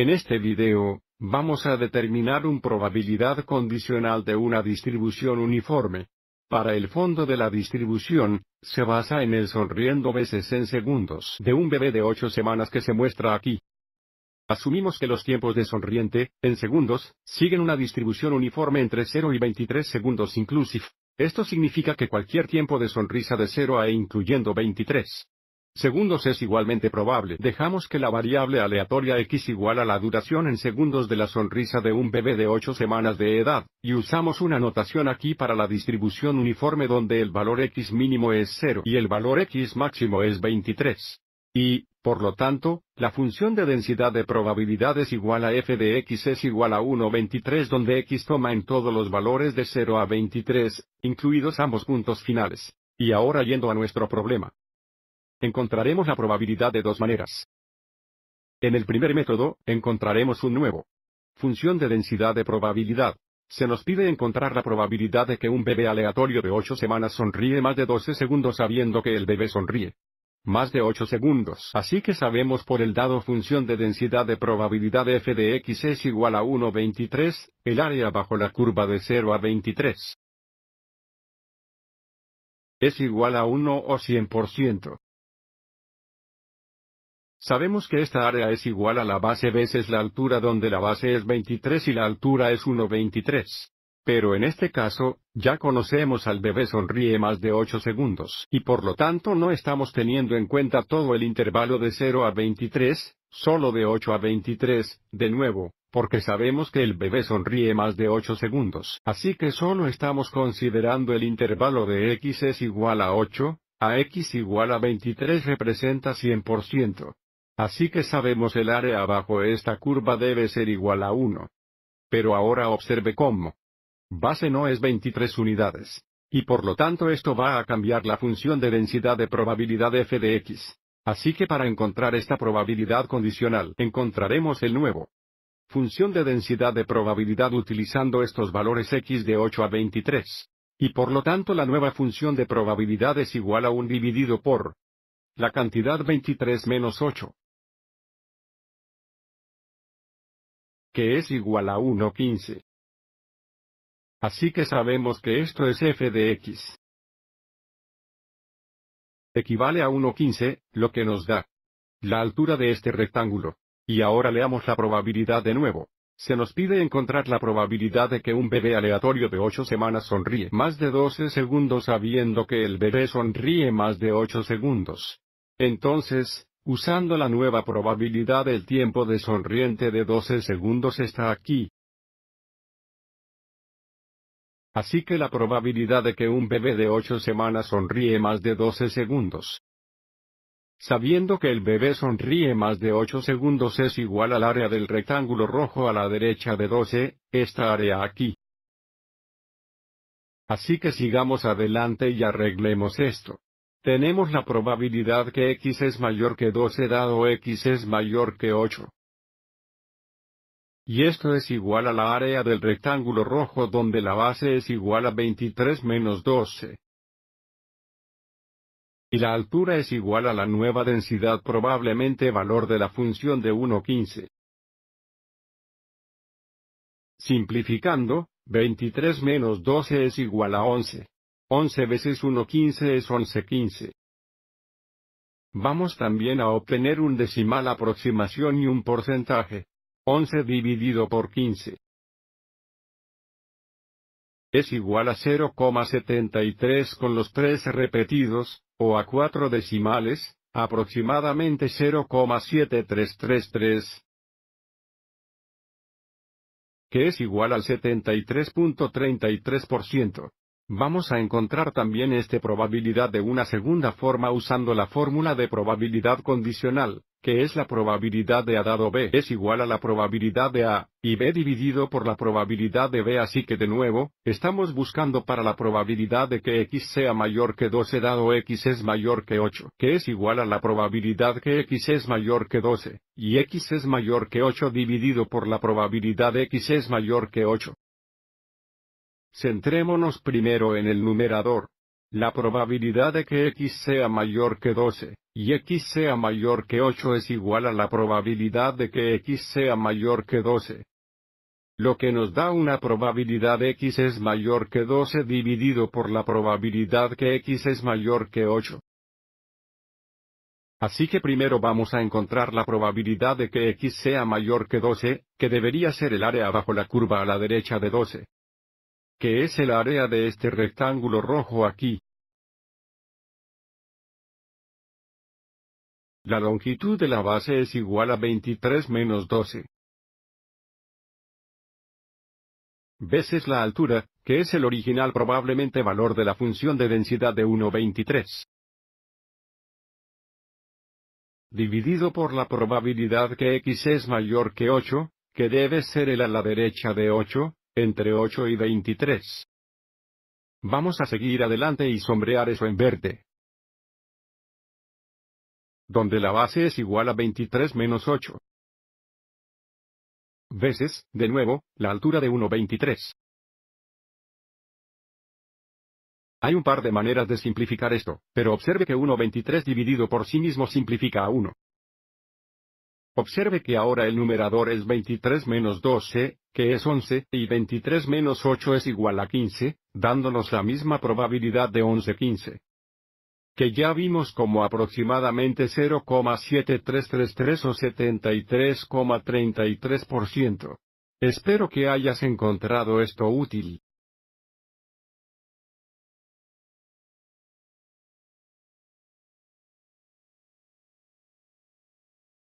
En este video, vamos a determinar una probabilidad condicional de una distribución uniforme. Para el fondo de la distribución, se basa en el sonriendo veces en segundos de un bebé de 8 semanas que se muestra aquí. Asumimos que los tiempos de sonriente, en segundos, siguen una distribución uniforme entre 0 y 23 segundos inclusive. Esto significa que cualquier tiempo de sonrisa de 0 a incluyendo 23 segundos es igualmente probable. Dejamos que la variable aleatoria x igual a la duración en segundos de la sonrisa de un bebé de 8 semanas de edad, y usamos una notación aquí para la distribución uniforme donde el valor x mínimo es 0 y el valor x máximo es 23. Y, por lo tanto, la función de densidad de probabilidad es igual a f de x es igual a 1,23 donde x toma en todos los valores de 0 a 23, incluidos ambos puntos finales. Y ahora yendo a nuestro problema encontraremos la probabilidad de dos maneras. En el primer método, encontraremos un nuevo. Función de densidad de probabilidad. Se nos pide encontrar la probabilidad de que un bebé aleatorio de 8 semanas sonríe más de 12 segundos sabiendo que el bebé sonríe. Más de 8 segundos. Así que sabemos por el dado función de densidad de probabilidad f de x es igual a 1,23, el área bajo la curva de 0 a 23 es igual a 1 o 100%. Sabemos que esta área es igual a la base veces la altura donde la base es 23 y la altura es 1,23. Pero en este caso, ya conocemos al bebé sonríe más de 8 segundos y por lo tanto no estamos teniendo en cuenta todo el intervalo de 0 a 23, solo de 8 a 23, de nuevo, porque sabemos que el bebé sonríe más de 8 segundos. Así que solo estamos considerando el intervalo de x es igual a 8, a x igual a 23 representa 100%. Así que sabemos el área bajo esta curva debe ser igual a 1. Pero ahora observe cómo. Base no es 23 unidades. Y por lo tanto esto va a cambiar la función de densidad de probabilidad f de x. Así que para encontrar esta probabilidad condicional encontraremos el nuevo. Función de densidad de probabilidad utilizando estos valores x de 8 a 23. Y por lo tanto la nueva función de probabilidad es igual a 1 dividido por la cantidad 23 menos 8. que es igual a 1.15. Así que sabemos que esto es f de x. Equivale a 1.15, lo que nos da la altura de este rectángulo. Y ahora leamos la probabilidad de nuevo. Se nos pide encontrar la probabilidad de que un bebé aleatorio de 8 semanas sonríe más de 12 segundos sabiendo que el bebé sonríe más de 8 segundos. Entonces, usando la nueva probabilidad el tiempo de sonriente de 12 segundos está aquí. Así que la probabilidad de que un bebé de 8 semanas sonríe más de 12 segundos. Sabiendo que el bebé sonríe más de 8 segundos es igual al área del rectángulo rojo a la derecha de 12, esta área aquí. Así que sigamos adelante y arreglemos esto tenemos la probabilidad que x es mayor que 12 dado x es mayor que 8. Y esto es igual a la área del rectángulo rojo donde la base es igual a 23 menos 12. Y la altura es igual a la nueva densidad probablemente valor de la función de 1,15. Simplificando, 23 menos 12 es igual a 11. 11 veces 1.15 es 11.15. Vamos también a obtener un decimal aproximación y un porcentaje. 11 dividido por 15 es igual a 0,73 con los 3 repetidos, o a 4 decimales, aproximadamente 0,7333, que es igual al 73.33%. Vamos a encontrar también este probabilidad de una segunda forma usando la fórmula de probabilidad condicional, que es la probabilidad de A dado B es igual a la probabilidad de A, y B dividido por la probabilidad de B así que de nuevo, estamos buscando para la probabilidad de que X sea mayor que 12 e dado X es mayor que 8, que es igual a la probabilidad que X es mayor que 12, y X es mayor que 8 dividido por la probabilidad de X es mayor que 8. Centrémonos primero en el numerador. La probabilidad de que x sea mayor que 12, y x sea mayor que 8 es igual a la probabilidad de que x sea mayor que 12. Lo que nos da una probabilidad x es mayor que 12 dividido por la probabilidad que x es mayor que 8. Así que primero vamos a encontrar la probabilidad de que x sea mayor que 12, que debería ser el área bajo la curva a la derecha de 12 que es el área de este rectángulo rojo aquí. La longitud de la base es igual a 23 menos 12 veces la altura, que es el original probablemente valor de la función de densidad de 1,23. Dividido por la probabilidad que x es mayor que 8, que debe ser el a la derecha de 8, entre 8 y 23. Vamos a seguir adelante y sombrear eso en verde. Donde la base es igual a 23 menos 8. Veces, de nuevo, la altura de 1,23. Hay un par de maneras de simplificar esto, pero observe que 1,23 dividido por sí mismo simplifica a 1. Observe que ahora el numerador es 23 menos 12, que es 11, y 23 menos 8 es igual a 15, dándonos la misma probabilidad de 11-15 que ya vimos como aproximadamente 0,7333 o 73,33%. Espero que hayas encontrado esto útil.